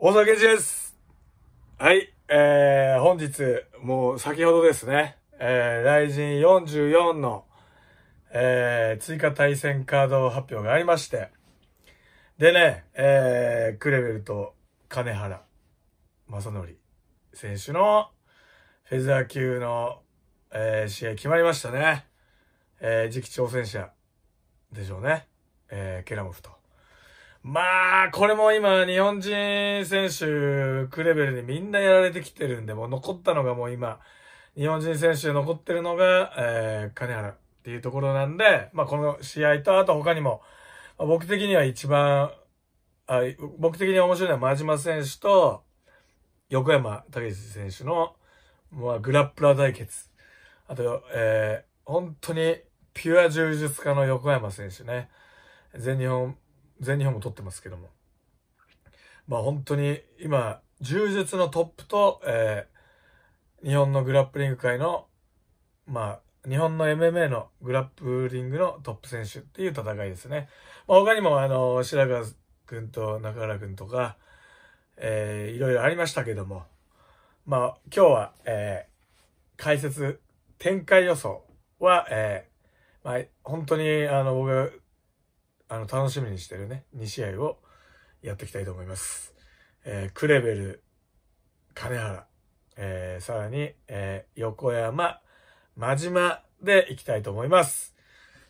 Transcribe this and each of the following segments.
大沢健です。はい、えー、本日、もう先ほどですね、えー、雷神44の、えー、追加対戦カード発表がありまして、でね、えー、クレベルと金原正則選手のフェザー級の、えー、試合決まりましたね。えー、次期挑戦者でしょうね。えー、ケラモフと。まあ、これも今、日本人選手、クレベルにみんなやられてきてるんで、もう残ったのがもう今、日本人選手残ってるのが、えー、金原っていうところなんで、まあ、この試合と、あと他にも、まあ、僕的には一番、あ僕的に面白いのは真島選手と、横山武史選手の、まあ、グラップラー対決。あと、えー、本当に、ピュア柔術家の横山選手ね。全日本全日本も取ってますけども。まあ本当に今、柔術のトップと、えー、日本のグラップリング界の、まあ、日本の MMA のグラップリングのトップ選手っていう戦いですね。まあ、他にも、あの、白川君と中原君とか、えー、いろいろありましたけども、まあ、今日は、えー、解説、展開予想は、えー、まあ、本当に、あの、僕、あの、楽しみにしてるね、2試合をやっていきたいと思います。えー、クレベル、金原、えー、さらに、えー、横山、真島で行きたいと思います。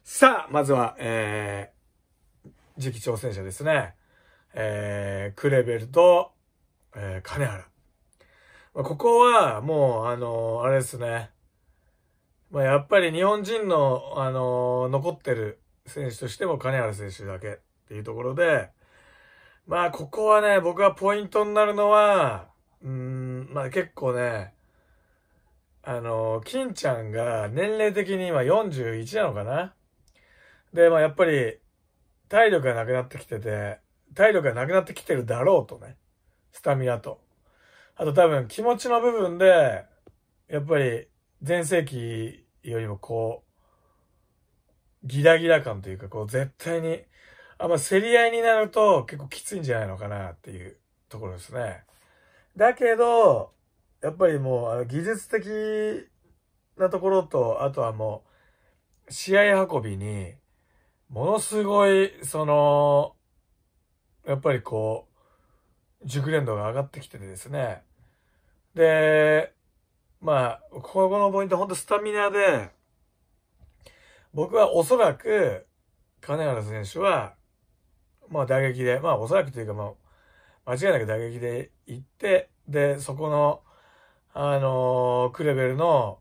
さあ、まずは、えー、次期挑戦者ですね。えー、クレベルと、えー、金原。まあ、ここは、もう、あのー、あれですね。まあ、やっぱり日本人の、あのー、残ってる選手としても金原選手だけっていうところで、まあ、ここはね、僕はポイントになるのは、うん、まあ結構ね、あの、金ちゃんが年齢的に今41なのかなで、まあやっぱり、体力がなくなってきてて、体力がなくなってきてるだろうとね。スタミナと。あと多分気持ちの部分で、やっぱり前世紀よりもこう、ギラギラ感というか、こう、絶対に、あんま競り合いになると結構きついんじゃないのかなっていうところですね。だけど、やっぱりもう、あの技術的なところと、あとはもう、試合運びに、ものすごい、その、やっぱりこう、熟練度が上がってきててですね。で、まあ、ここのポイント、ほんとスタミナで、僕はおそらく、金原選手は、まあ打撃で、まあおそらくというか、まあ、間違いなく打撃で行って、で、そこの、あのー、クレベルの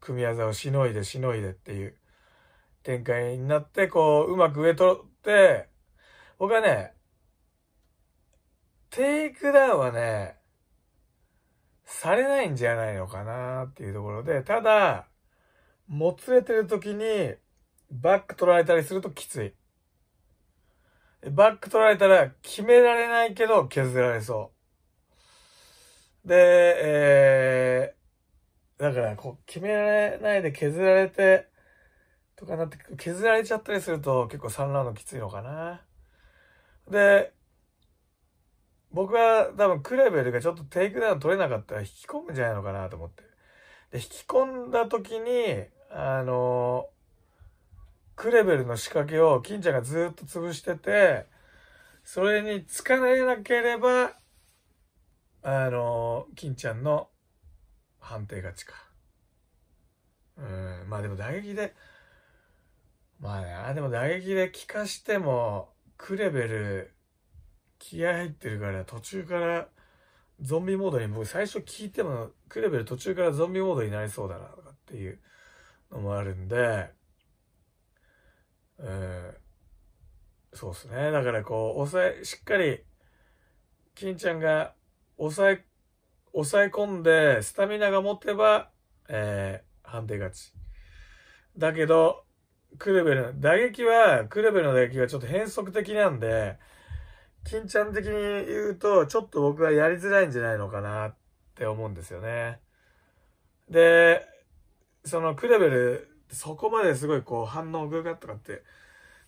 組み技をしのいでしのいでっていう展開になって、こう、うまく上取って、僕はね、テイクダウンはね、されないんじゃないのかなっていうところで、ただ、もつれてる時に、バック取られたりするときつい。バック取られたら決められないけど削られそう。で、えー、だからこう決められないで削られて、とかなって削られちゃったりすると結構3ラウンドきついのかな。で、僕は多分クレベルがちょっとテイクダウン取れなかったら引き込むんじゃないのかなと思って。で、引き込んだ時に、あの、クレベルの仕掛けを金ちゃんがずっと潰してて、それにつかれなければ、あの、金ちゃんの判定勝ちか。うん、まあでも打撃で、まあね、あでも打撃で効かしても、クレベル、気合入ってるから途中からゾンビモードに、僕最初聞いても、クレベル途中からゾンビモードになりそうだな、とかっていう。のもあるんで、えそうですね。だからこう、抑え、しっかり、金ちゃんが抑え、抑え込んで、スタミナが持てば、えー、判定勝ち。だけど、クルベルの、打撃は、クルベルの打撃はちょっと変則的なんで、金ちゃん的に言うと、ちょっと僕はやりづらいんじゃないのかなって思うんですよね。で、そのクレベル、そこまですごいこう反応グーガッとかって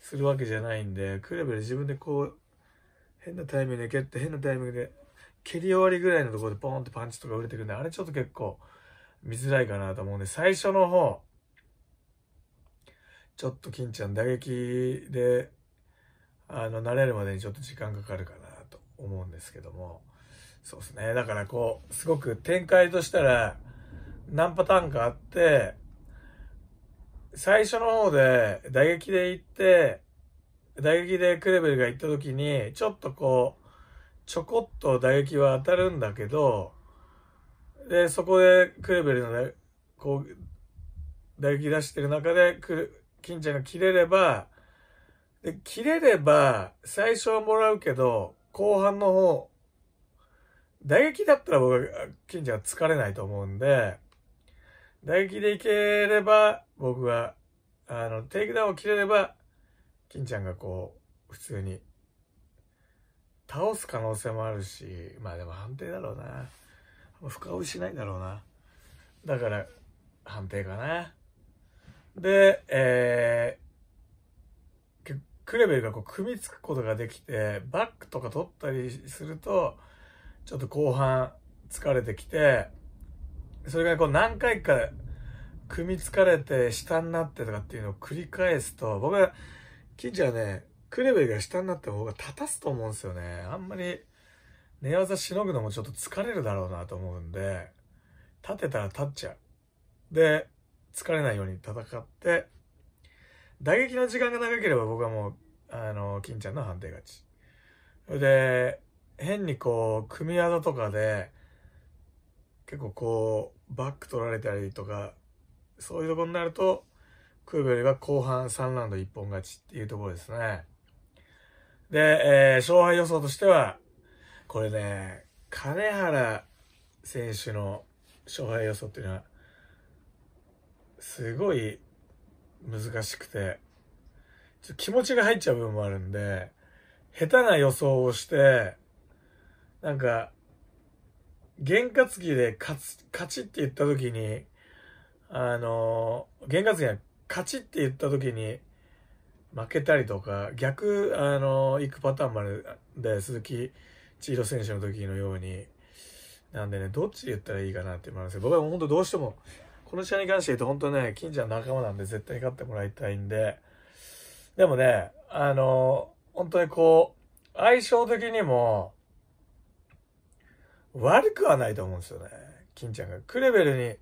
するわけじゃないんで、クレベル自分でこう、変なタイミングで蹴って、変なタイミングで蹴り終わりぐらいのところでポーンってパンチとか売れてくるんで、あれちょっと結構見づらいかなと思うんで、最初の方、ちょっと金ちゃん打撃で、あの、慣れるまでにちょっと時間かかるかなと思うんですけども、そうですね。だからこう、すごく展開としたら、何パターンかあって、最初の方で、打撃で行って、打撃でクレベルが行った時に、ちょっとこう、ちょこっと打撃は当たるんだけど、で、そこでクレベルの、ね、こう、打撃出してる中で、金ちゃんが切れれば、で、切れれば、最初はもらうけど、後半の方、打撃だったら僕は金ちゃんは疲れないと思うんで、打撃でいければ、僕は、あの、テイクダウンを切れれば、金ちゃんがこう、普通に、倒す可能性もあるし、まあでも判定だろうな。深追いしないだろうな。だから、判定かな。で、えー、クレベルがこう、組みつくことができて、バックとか取ったりすると、ちょっと後半疲れてきて、それがこう何回か組みつかれて下になってとかっていうのを繰り返すと、僕は、近所はね、クレベが下になっても僕は立たすと思うんですよね。あんまり寝技しのぐのもちょっと疲れるだろうなと思うんで、立てたら立っちゃう。で、疲れないように戦って、打撃の時間が長ければ僕はもう、あの、金ちゃんの判定勝ち。それで、変にこう、組み技とかで、結構こう、バック取られたりとか、そういうところになると、クーベりは後半3ラウンド一本勝ちっていうところですね。で、えー、勝敗予想としては、これね、金原選手の勝敗予想っていうのは、すごい難しくて、ちょっと気持ちが入っちゃう部分もあるんで、下手な予想をして、なんか、験担ぎで勝つ、勝ちって言った時に、あの、験担ぎが勝ちって言った時に、負けたりとか、逆、あの、行くパターンまでで、鈴木千尋選手の時のように、なんでね、どっち言ったらいいかなって思いますけど、僕は本当どうしても、この試合に関して言うと本当ね、金ちゃん仲間なんで絶対勝ってもらいたいんで、でもね、あの、本当にこう、相性的にも、悪くはないと思うんですよね。金ちゃんが。クレベルに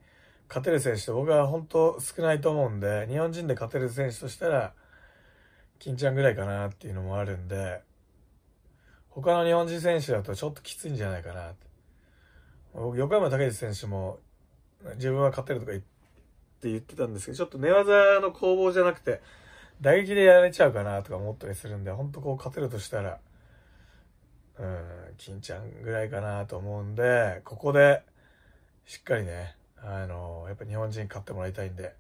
勝てる選手って僕は本当少ないと思うんで、日本人で勝てる選手としたら、金ちゃんぐらいかなっていうのもあるんで、他の日本人選手だとちょっときついんじゃないかなって。僕、横山武史選手も自分は勝てるとか言って言ってたんですけど、ちょっと寝技の攻防じゃなくて、打撃でやられちゃうかなとか思ったりするんで、本当こう勝てるとしたら、うん、金ちゃんぐらいかなと思うんで、ここで、しっかりね、あの、やっぱ日本人勝ってもらいたいんで、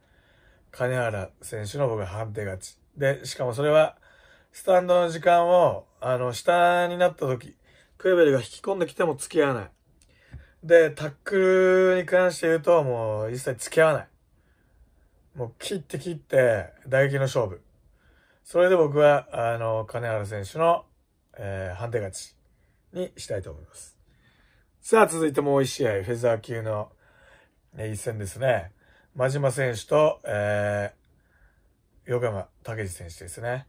金原選手の僕は判定勝ち。で、しかもそれは、スタンドの時間を、あの、下になった時、クエベルが引き込んできても付き合わない。で、タックルに関して言うと、もう一切付き合わない。もう切って切って、打撃の勝負。それで僕は、あの、金原選手の、えー、判定勝ち。にしたいと思います。さあ、続いてもう一試合、フェザー級の、ね、一戦ですね。真島選手と、えー、横山武史選手ですね。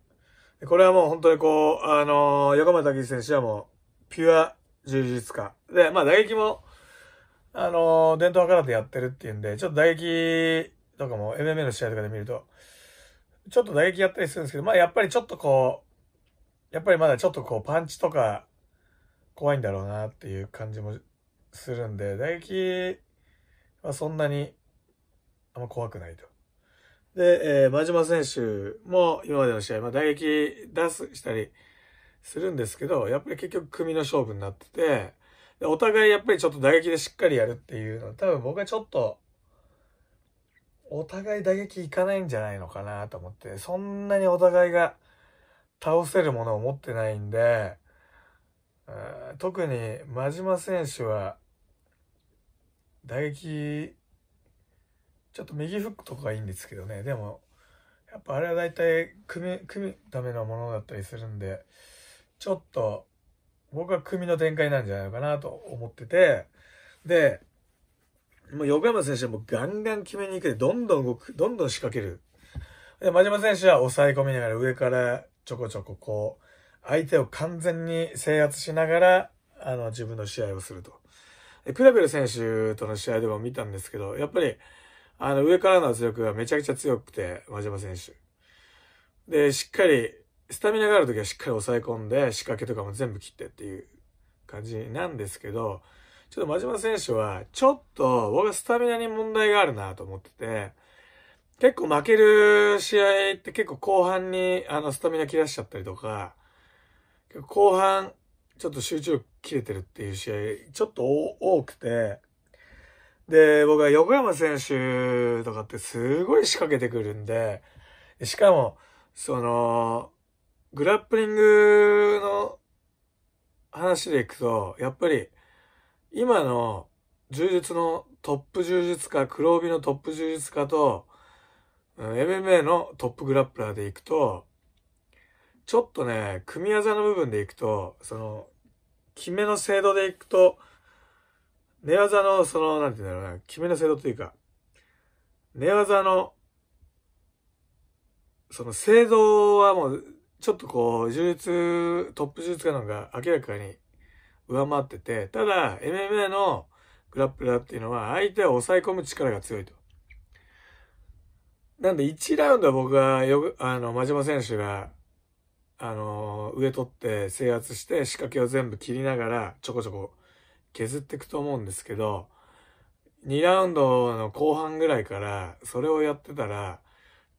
これはもう本当にこう、あのー、横山武史選手はもう、ピュア充実家。で、まあ打撃も、あのー、伝統からでやってるっていうんで、ちょっと打撃とかも MMA の試合とかで見ると、ちょっと打撃やったりするんですけど、まあやっぱりちょっとこう、やっぱりまだちょっとこうパンチとか怖いんだろうなっていう感じもするんで、打撃はそんなにあんま怖くないと。で、えー、真島選手も今までの試合、まあ、打撃出す、したりするんですけど、やっぱり結局組の勝負になってて、でお互いやっぱりちょっと打撃でしっかりやるっていうのは、多分僕はちょっと、お互い打撃いかないんじゃないのかなと思って、そんなにお互いが倒せるものを持ってないんで、特に真島選手は打撃ちょっと右フックとかがいいんですけどねでもやっぱあれは大体組組むためのものだったりするんでちょっと僕は組の展開なんじゃないかなと思っててでもう横山選手はもうガンガン決めに行くでどんどん動くどんどん仕掛けるで真島選手は抑え込みながら上からちょこちょここう相手を完全に制圧しながら、あの、自分の試合をすると。クラベル選手との試合でも見たんですけど、やっぱり、あの、上からの圧力がめちゃくちゃ強くて、真島選手。で、しっかり、スタミナがある時はしっかり抑え込んで、仕掛けとかも全部切ってっていう感じなんですけど、ちょっと真島選手は、ちょっと僕はスタミナに問題があるなと思ってて、結構負ける試合って結構後半にあのスタミナ切らしちゃったりとか、後半、ちょっと集中切れてるっていう試合、ちょっと多くて、で、僕は横山選手とかってすごい仕掛けてくるんで、しかも、その、グラップリングの話でいくと、やっぱり、今の柔術のトップ柔術家、黒帯のトップ柔術家と、MMA のトップグラップラーでいくと、ちょっとね、組み技の部分でいくと、その、決めの精度でいくと、寝技の、その、なんて言うんだろうな、決めの精度というか、寝技の、その精度はもう、ちょっとこう、充実、トップ充術家の方が明らかに上回ってて、ただ、MMA のグラップラーっていうのは、相手を抑え込む力が強いと。なんで、1ラウンドは僕がよく、あの、真島選手が、あの、上取って制圧して仕掛けを全部切りながらちょこちょこ削っていくと思うんですけど、2ラウンドの後半ぐらいからそれをやってたら、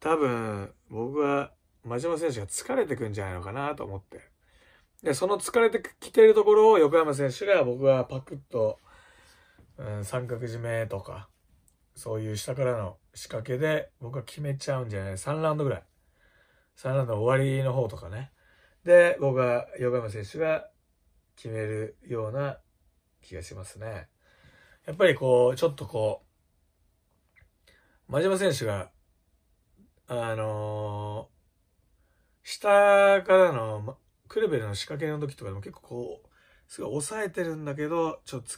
多分僕は真島選手が疲れてくんじゃないのかなと思って。で、その疲れてきてるところを横山選手が僕はパクッと、うん、三角締めとか、そういう下からの仕掛けで僕は決めちゃうんじゃない ?3 ラウンドぐらい。3ラウンド終わりの方とかね。で、僕は横山選手が決めるような気がしますね。やっぱりこう、ちょっとこう、真島選手が、あのー、下からの、クレベルの仕掛けの時とかでも結構こう、すごい抑えてるんだけど、ちょっと、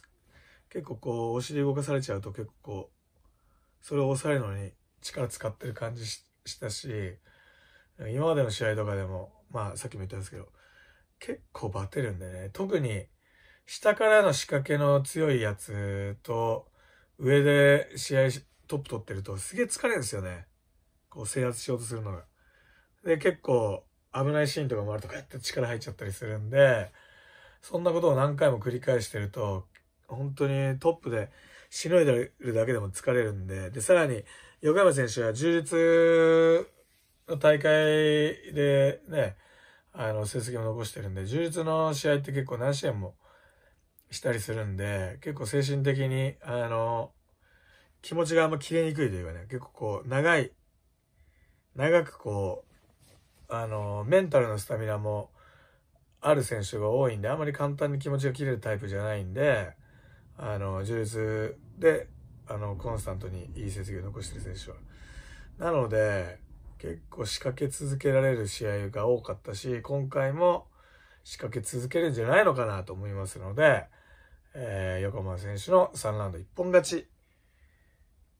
結構こう、お尻動かされちゃうと結構こう、それを抑えるのに力使ってる感じしたし、今までの試合とかでも、まあさっきも言ったんですけど、結構バテるんでね、特に下からの仕掛けの強いやつと、上で試合トップ取ってるとすげえ疲れるんですよね。こう制圧しようとするのが。で、結構危ないシーンとかもあるとかやって力入っちゃったりするんで、そんなことを何回も繰り返してると、本当にトップでしのいでるだけでも疲れるんで、で、さらに横山選手は充実の大会でね、あの、成績も残してるんで、充実の試合って結構何試合もしたりするんで、結構精神的に、あの、気持ちがあんま切れにくいというかね、結構こう、長い、長くこう、あの、メンタルのスタミナもある選手が多いんで、あんまり簡単に気持ちが切れるタイプじゃないんで、あの、充実で、あの、コンスタントにいい成績を残してる選手は。なので、結構仕掛け続けられる試合が多かったし、今回も仕掛け続けるんじゃないのかなと思いますので、えー、横浜選手の3ラウンド一本勝ち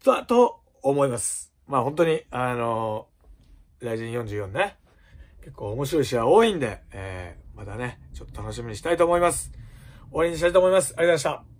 だと思います。まあ本当に、あのー、ライジン44ね、結構面白い試合多いんで、えー、またね、ちょっと楽しみにしたいと思います。終わりにしたいと思います。ありがとうございました。